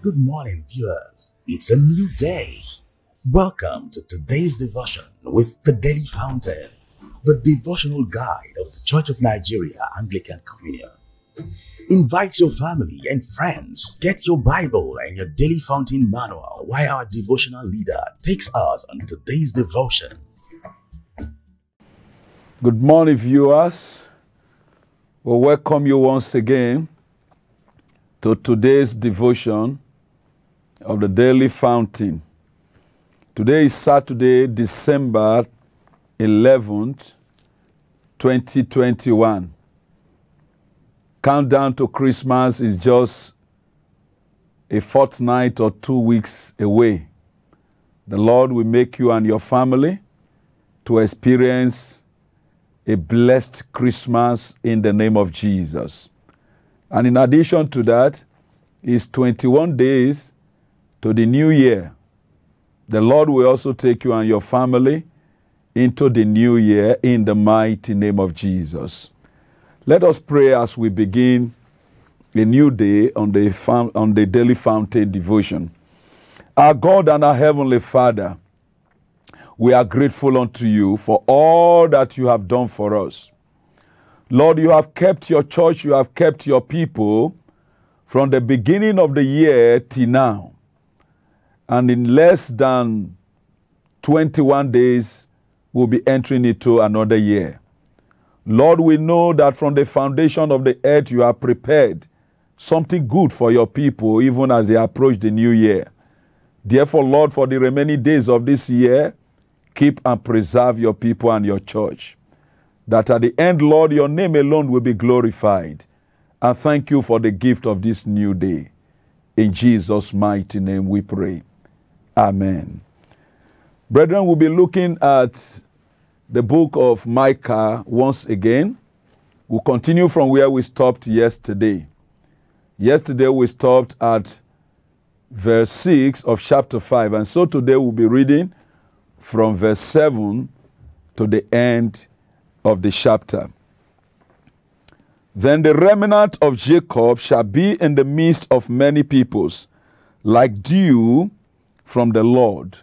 Good morning, viewers. It's a new day. Welcome to today's devotion with the Daily Fountain, the devotional guide of the Church of Nigeria Anglican Communion. Invite your family and friends, get your Bible and your Daily Fountain manual while our devotional leader takes us on today's devotion. Good morning, viewers. We welcome you once again to today's devotion of the Daily Fountain. Today is Saturday, December 11th, 2021. Countdown to Christmas is just a fortnight or two weeks away. The Lord will make you and your family to experience a blessed Christmas in the name of Jesus. And in addition to that, is 21 days to the new year. The Lord will also take you and your family into the new year in the mighty name of Jesus. Let us pray as we begin a new day on the, on the daily fountain devotion. Our God and our Heavenly Father, we are grateful unto you for all that you have done for us. Lord, you have kept your church, you have kept your people from the beginning of the year till now and in less than 21 days, we'll be entering into another year. Lord, we know that from the foundation of the earth, you have prepared something good for your people, even as they approach the new year. Therefore, Lord, for the remaining days of this year, keep and preserve your people and your church. That at the end, Lord, your name alone will be glorified. And thank you for the gift of this new day. In Jesus' mighty name we pray. Amen. Brethren, we'll be looking at the book of Micah once again. We'll continue from where we stopped yesterday. Yesterday we stopped at verse 6 of chapter 5, and so today we'll be reading from verse 7 to the end of the chapter. Then the remnant of Jacob shall be in the midst of many peoples, like dew from the Lord,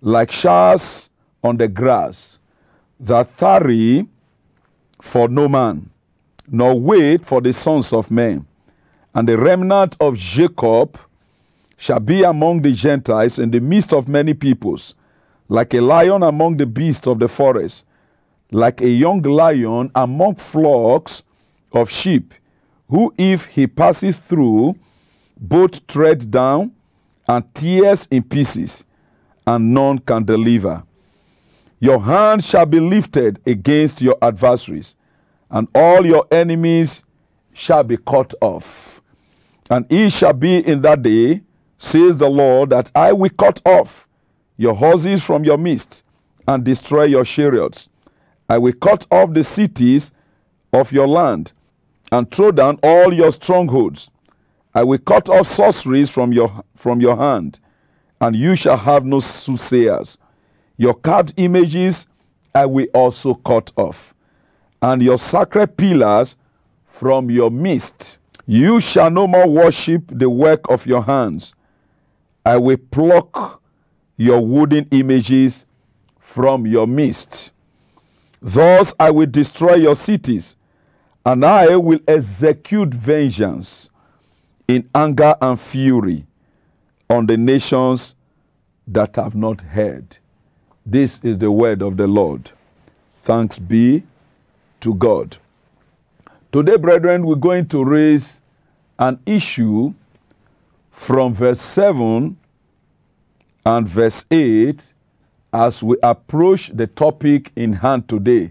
like showers on the grass, that tarry for no man, nor wait for the sons of men. And the remnant of Jacob shall be among the Gentiles in the midst of many peoples, like a lion among the beasts of the forest, like a young lion among flocks of sheep, who, if he passes through, both tread down and tears in pieces, and none can deliver. Your hand shall be lifted against your adversaries, and all your enemies shall be cut off. And it shall be in that day, says the Lord, that I will cut off your horses from your midst and destroy your chariots. I will cut off the cities of your land and throw down all your strongholds. I will cut off sorceries from your, from your hand, and you shall have no soothsayers. Your carved images I will also cut off, and your sacred pillars from your midst. You shall no more worship the work of your hands. I will pluck your wooden images from your midst. Thus I will destroy your cities, and I will execute vengeance in anger and fury on the nations that have not heard. This is the word of the Lord. Thanks be to God. Today, brethren, we're going to raise an issue from verse 7 and verse 8 as we approach the topic in hand today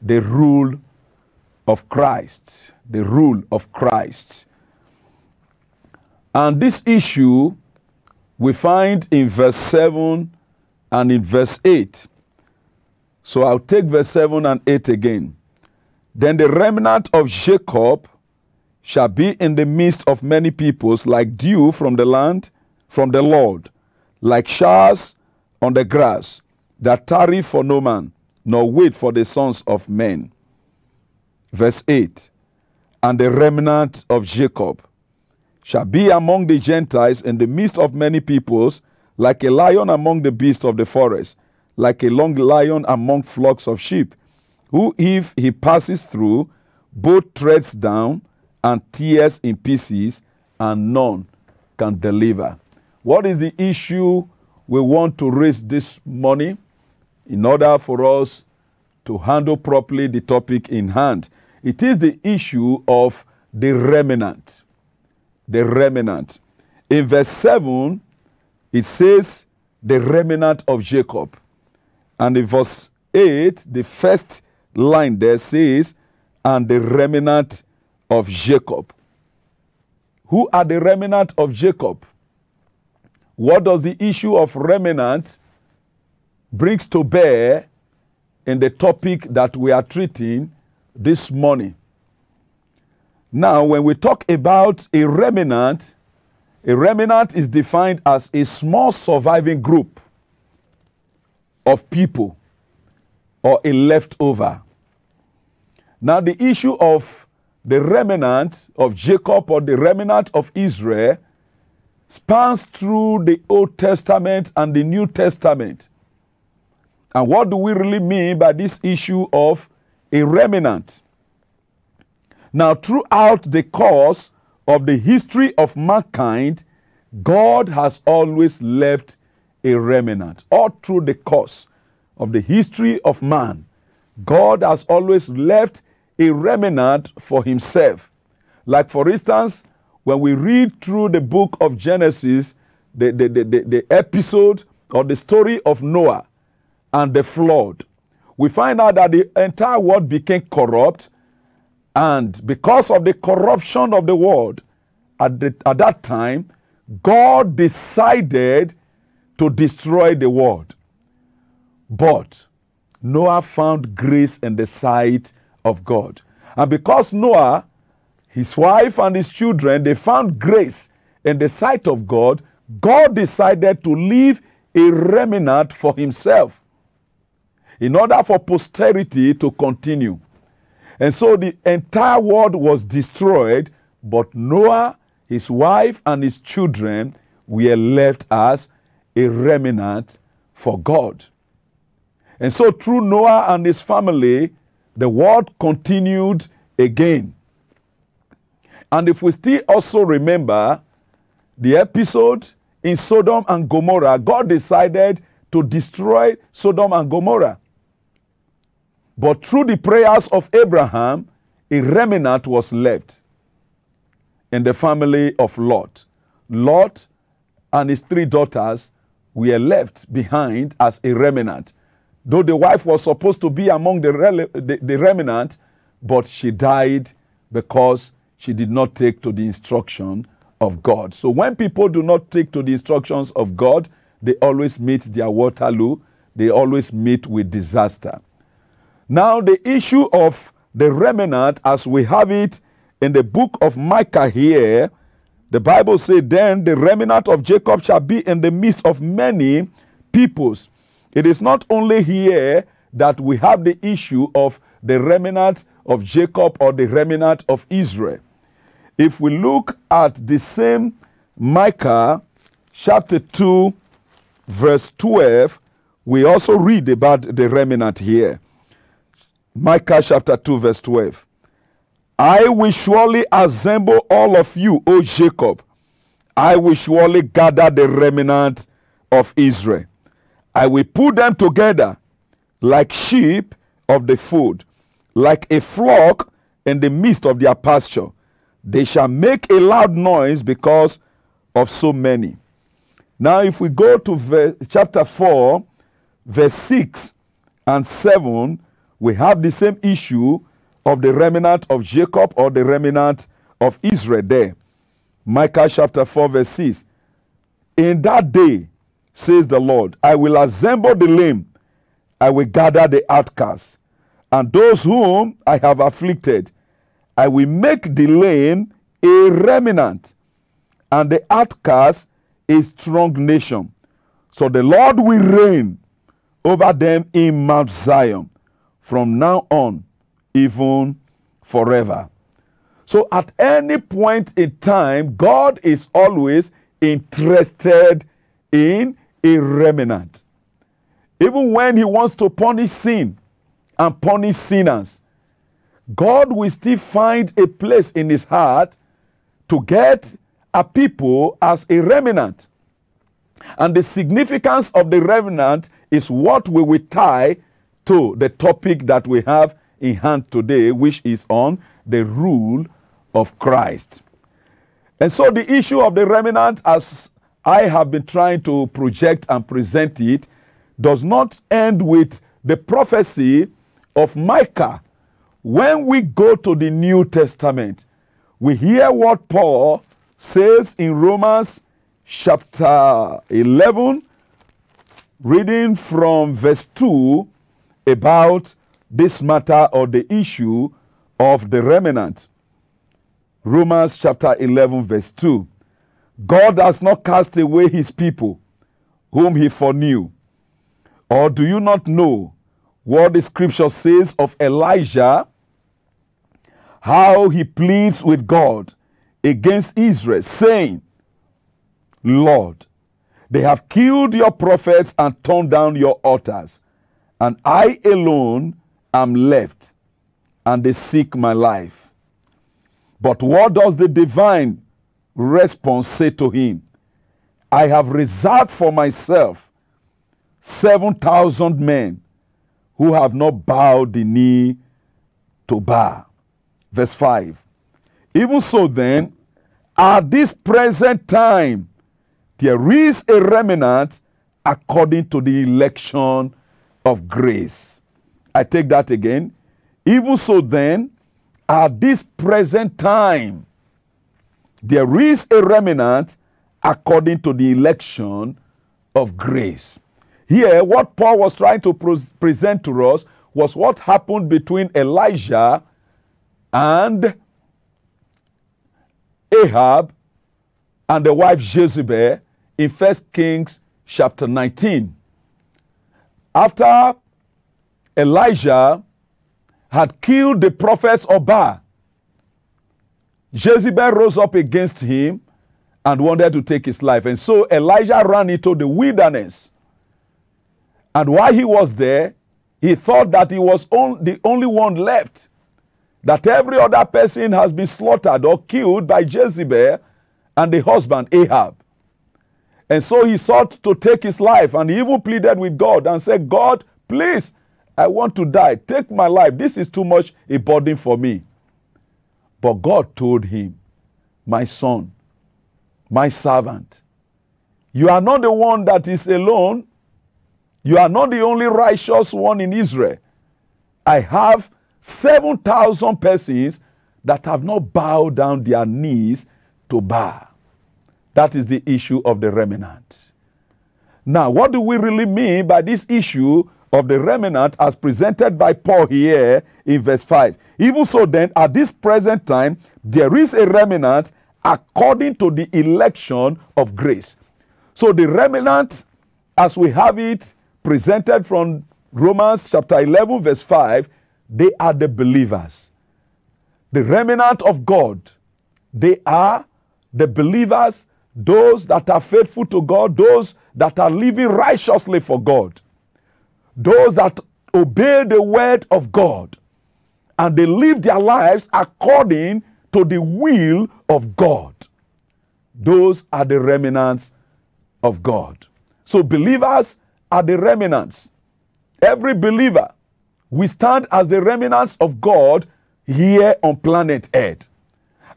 the rule of Christ. The rule of Christ. And this issue we find in verse 7 and in verse 8. So I'll take verse 7 and 8 again. Then the remnant of Jacob shall be in the midst of many peoples, like dew from the land, from the Lord, like showers on the grass, that tarry for no man, nor wait for the sons of men. Verse 8 And the remnant of Jacob shall be among the Gentiles in the midst of many peoples, like a lion among the beasts of the forest, like a long lion among flocks of sheep, who, if he passes through, both treads down and tears in pieces, and none can deliver. What is the issue we want to raise this morning in order for us to handle properly the topic in hand? It is the issue of the remnant the remnant. In verse 7, it says, the remnant of Jacob. And in verse 8, the first line there says, and the remnant of Jacob. Who are the remnant of Jacob? What does the issue of remnant brings to bear in the topic that we are treating this morning? Now, when we talk about a remnant, a remnant is defined as a small surviving group of people or a leftover. Now, the issue of the remnant of Jacob or the remnant of Israel spans through the Old Testament and the New Testament. And what do we really mean by this issue of a remnant? Now, throughout the course of the history of mankind, God has always left a remnant. All through the course of the history of man, God has always left a remnant for himself. Like, for instance, when we read through the book of Genesis, the, the, the, the, the episode or the story of Noah and the flood, we find out that the entire world became corrupt and because of the corruption of the world at, the, at that time, God decided to destroy the world. But Noah found grace in the sight of God. And because Noah, his wife, and his children, they found grace in the sight of God, God decided to leave a remnant for himself in order for posterity to continue. And so the entire world was destroyed, but Noah, his wife, and his children were left as a remnant for God. And so through Noah and his family, the world continued again. And if we still also remember the episode in Sodom and Gomorrah, God decided to destroy Sodom and Gomorrah. But through the prayers of Abraham, a remnant was left in the family of Lot. Lot and his three daughters were left behind as a remnant. Though the wife was supposed to be among the, the, the, remnant, but she died because she did not take to the instruction of God. So when people do not take to the instructions of God, they always meet their Waterloo, they always meet with disaster. Now, the issue of the remnant, as we have it in the book of Micah here, the Bible says, Then the remnant of Jacob shall be in the midst of many peoples. It is not only here that we have the issue of the remnant of Jacob or the remnant of Israel. If we look at the same Micah chapter 2, verse 12, we also read about the remnant here. Micah chapter 2, verse 12. I will surely assemble all of you, O Jacob. I will surely gather the remnant of Israel. I will put them together like sheep of the fold, like a flock in the midst of their pasture. They shall make a loud noise because of so many. Now, if we go to chapter 4, verse 6 and 7, we have the same issue of the remnant of Jacob or the remnant of Israel there. Micah chapter 4, verse 6. In that day, says the Lord, I will assemble the lame, I will gather the outcasts, and those whom I have afflicted. I will make the lame a remnant, and the outcast a strong nation. So the Lord will reign over them in Mount Zion from now on, even forever. So at any point in time, God is always interested in a remnant. Even when he wants to punish sin and punish sinners, God will still find a place in his heart to get a people as a remnant. And the significance of the remnant is what we will tie to the topic that we have in hand today, which is on the rule of Christ. And so the issue of the remnant, as I have been trying to project and present it, does not end with the prophecy of Micah. When we go to the New Testament, we hear what Paul says in Romans chapter 11, reading from verse 2 about this matter or the issue of the remnant. Romans chapter 11, verse 2. God has not cast away his people, whom he foreknew. Or do you not know what the scripture says of Elijah? How he pleads with God against Israel, saying, Lord, they have killed your prophets and torn down your altars and I alone am left, and they seek my life. But what does the divine response say to him? I have reserved for myself 7,000 men who have not bowed the knee to Baal. Verse 5. Even so then, at this present time, there is a remnant according to the election of grace. I take that again. Even so, then, at this present time, there is a remnant according to the election of grace. Here, what Paul was trying to present to us was what happened between Elijah and Ahab and the wife Jezebel in 1 Kings chapter 19. After Elijah had killed the prophets of Baal, Jezebel rose up against him and wanted to take his life. And so Elijah ran into the wilderness. And while he was there, he thought that he was on, the only one left, that every other person has been slaughtered or killed by Jezebel and the husband Ahab. And so he sought to take his life and he even pleaded with God and said, God, please, I want to die. Take my life. This is too much a burden for me. But God told him, My son, my servant, you are not the one that is alone. You are not the only righteous one in Israel. I have 7,000 persons that have not bowed down their knees to Baal. That is the issue of the remnant. Now, what do we really mean by this issue of the remnant as presented by Paul here in verse 5? Even so, then, at this present time, there is a remnant according to the election of grace. So, the remnant, as we have it presented from Romans chapter 11, verse 5, they are the believers. The remnant of God, they are the believers those that are faithful to God, those that are living righteously for God, those that obey the word of God, and they live their lives according to the will of God. Those are the remnants of God. So believers are the remnants. Every believer, we stand as the remnants of God here on planet Earth.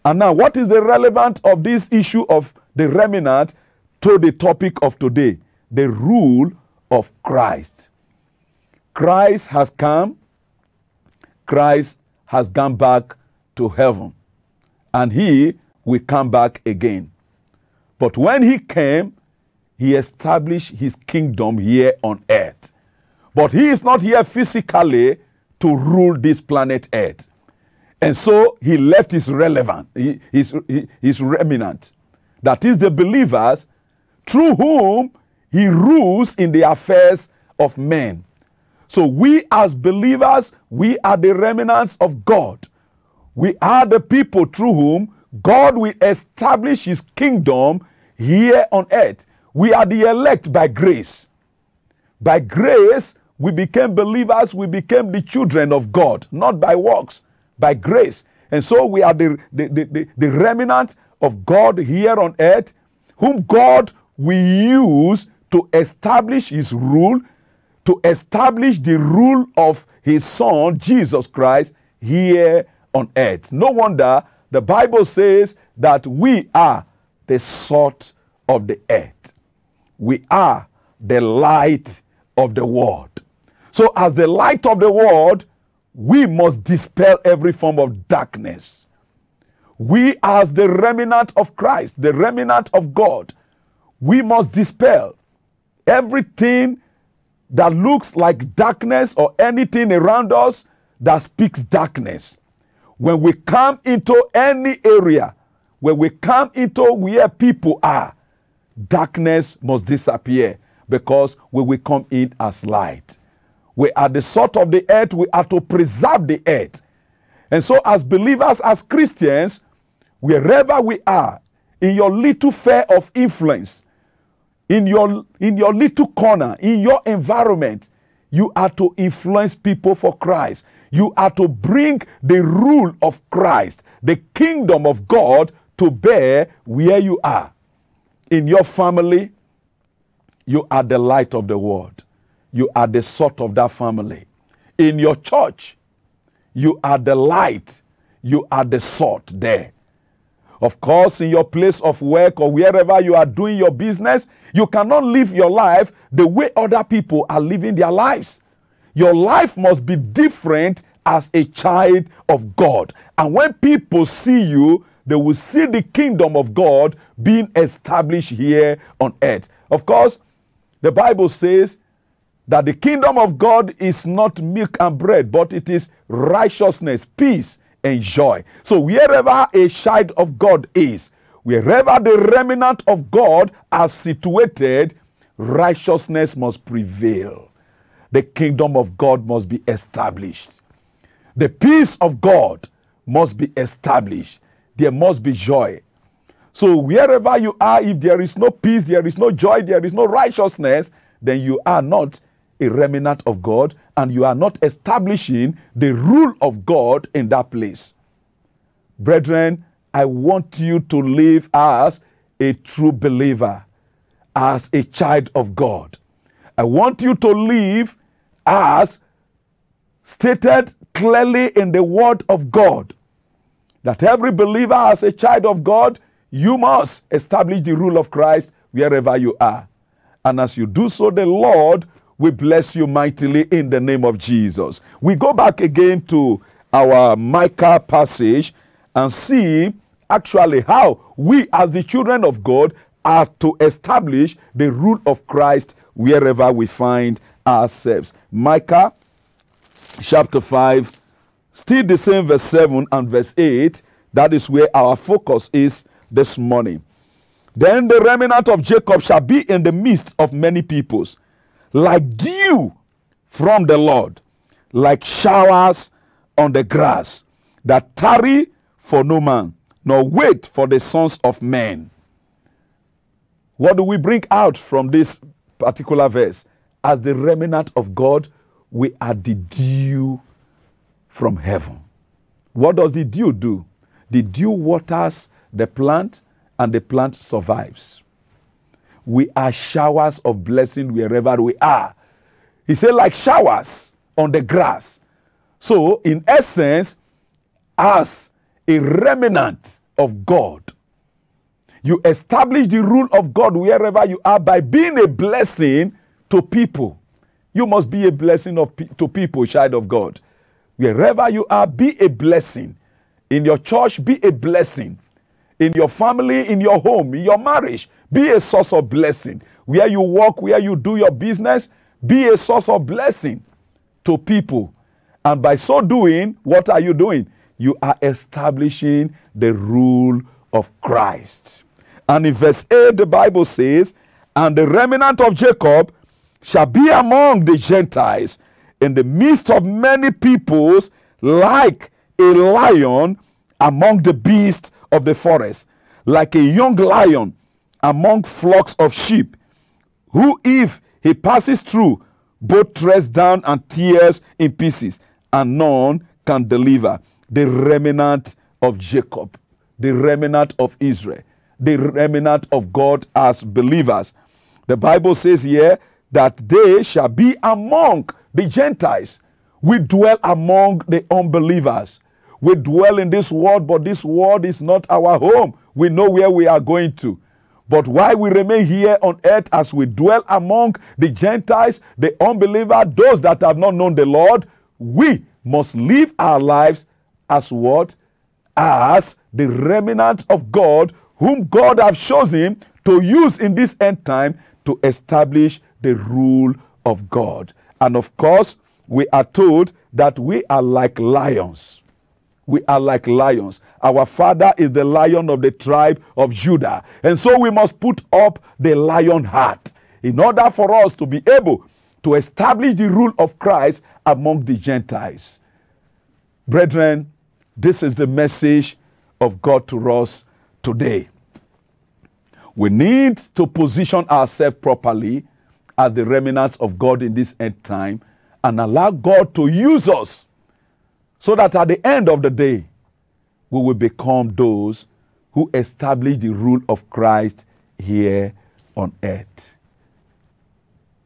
And now, what is the relevance of this issue of the remnant to the topic of today the rule of Christ. Christ has come, Christ has gone back to heaven, and he will come back again. But when he came, he established his kingdom here on earth. But he is not here physically to rule this planet earth. And so he left his relevant, his, his remnant that is, the believers, through whom he rules in the affairs of men. So we as believers, we are the remnants of God. We are the people through whom God will establish his kingdom here on earth. We are the elect by grace. By grace, we became believers, we became the children of God, not by works, by grace. And so we are the, the, the, the, the remnant of God here on earth, whom God will use to establish his rule, to establish the rule of his son, Jesus Christ, here on earth. No wonder the Bible says that we are the salt of the earth. We are the light of the world. So, as the light of the world, we must dispel every form of darkness we as the remnant of Christ, the remnant of God, we must dispel everything that looks like darkness or anything around us that speaks darkness. When we come into any area, when we come into where people are, darkness must disappear because we will come in as light. We are the salt of the earth, we are to preserve the earth. And so, as believers, as Christians, wherever we are, in your little fair of influence, in your, in your little corner, in your environment, you are to influence people for Christ. You are to bring the rule of Christ, the kingdom of God, to bear where you are. In your family, you are the light of the world. You are the salt of that family. In your church, you are the light. You are the salt there. Of course, in your place of work or wherever you are doing your business, you cannot live your life the way other people are living their lives. Your life must be different as a child of God. And when people see you, they will see the kingdom of God being established here on earth. Of course, the Bible says that the kingdom of God is not milk and bread, but it is righteousness, peace, enjoy. So, wherever a child of God is, wherever the remnant of God are situated, righteousness must prevail. The kingdom of God must be established. The peace of God must be established. There must be joy. So, wherever you are, if there is no peace, there is no joy, there is no righteousness, then you are not a remnant of God and you are not establishing the rule of God in that place. Brethren, I want you to live as a true believer, as a child of God. I want you to live as stated clearly in the Word of God. That every believer, as a child of God, you must establish the rule of Christ wherever you are. And as you do so, the Lord we bless you mightily in the name of Jesus. We go back again to our Micah passage and see actually how we, as the children of God, are to establish the rule of Christ wherever we find ourselves. Micah chapter 5, still the same verse 7 and verse 8. That is where our focus is this morning. Then the remnant of Jacob shall be in the midst of many peoples like dew from the Lord, like showers on the grass, that tarry for no man, nor wait for the sons of men. What do we bring out from this particular verse? As the remnant of God, we are the dew from heaven. What does the dew do? The dew waters the plant, and the plant survives we are showers of blessing wherever we are. He said, like showers on the grass. So, in essence, as a remnant of God, you establish the rule of God wherever you are by being a blessing to people. You must be a blessing of pe to people, child of God. Wherever you are, be a blessing. In your church, be a blessing in your family, in your home, in your marriage. Be a source of blessing. Where you work, where you do your business, be a source of blessing to people. And by so doing, what are you doing? You are establishing the rule of Christ. And in verse 8, the Bible says, And the remnant of Jacob shall be among the Gentiles in the midst of many peoples, like a lion among the beasts of the forest, like a young lion among flocks of sheep, who, if he passes through, both treads down and tears in pieces, and none can deliver. The remnant of Jacob, the remnant of Israel, the remnant of God as believers. The Bible says here that they shall be among the Gentiles. We dwell among the unbelievers. We dwell in this world, but this world is not our home. We know where we are going to. But why we remain here on earth as we dwell among the Gentiles, the unbeliever, those that have not known the Lord, we must live our lives as what? As the remnant of God, whom God have chosen to use in this end time to establish the rule of God. And of course, we are told that we are like lions we are like lions. Our father is the lion of the tribe of Judah. And so we must put up the lion heart in order for us to be able to establish the rule of Christ among the Gentiles. Brethren, this is the message of God to us today. We need to position ourselves properly as the remnants of God in this end time and allow God to use us so that at the end of the day, we will become those who establish the rule of Christ here on earth.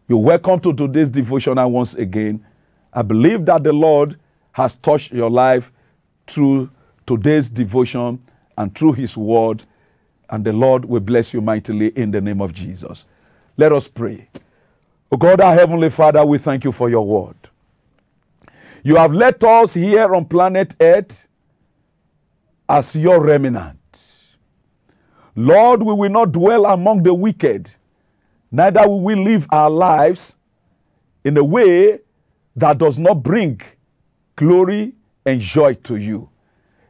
You're welcome to today's devotional once again. I believe that the Lord has touched your life through today's devotion and through His word, and the Lord will bless you mightily in the name of Jesus. Let us pray. O God, our Heavenly Father, we thank you for your word. You have let us here on planet Earth as your remnant. Lord, we will not dwell among the wicked, neither will we live our lives in a way that does not bring glory and joy to you.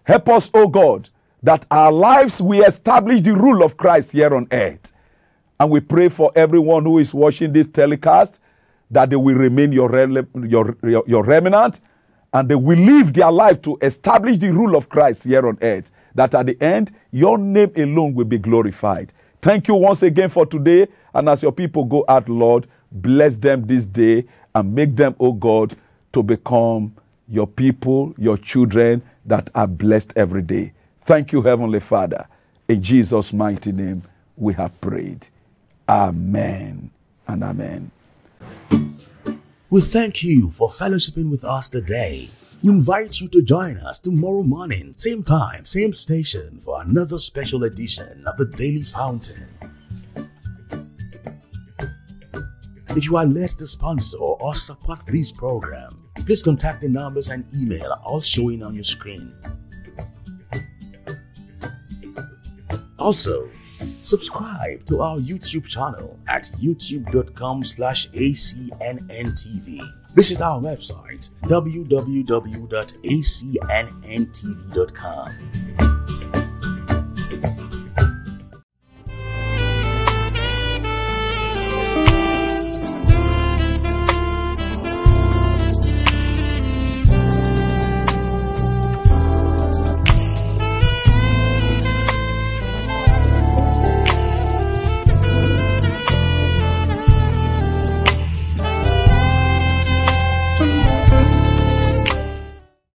Help us, O oh God, that our lives we establish the rule of Christ here on earth. And we pray for everyone who is watching this telecast that they will remain your, your, your, your remnant and they will live their life to establish the rule of Christ here on earth. That at the end, your name alone will be glorified. Thank you once again for today. And as your people go out, Lord, bless them this day and make them, oh God, to become your people, your children that are blessed every day. Thank you, Heavenly Father. In Jesus' mighty name, we have prayed. Amen and amen. We thank you for fellowshipping with us today. We invite you to join us tomorrow morning, same time, same station, for another special edition of the Daily Fountain. If you are led to sponsor or support this program, please contact the numbers and email all showing on your screen. Also, subscribe to our YouTube channel at youtube.com slash acnntv. Visit our website www.acnntv.com.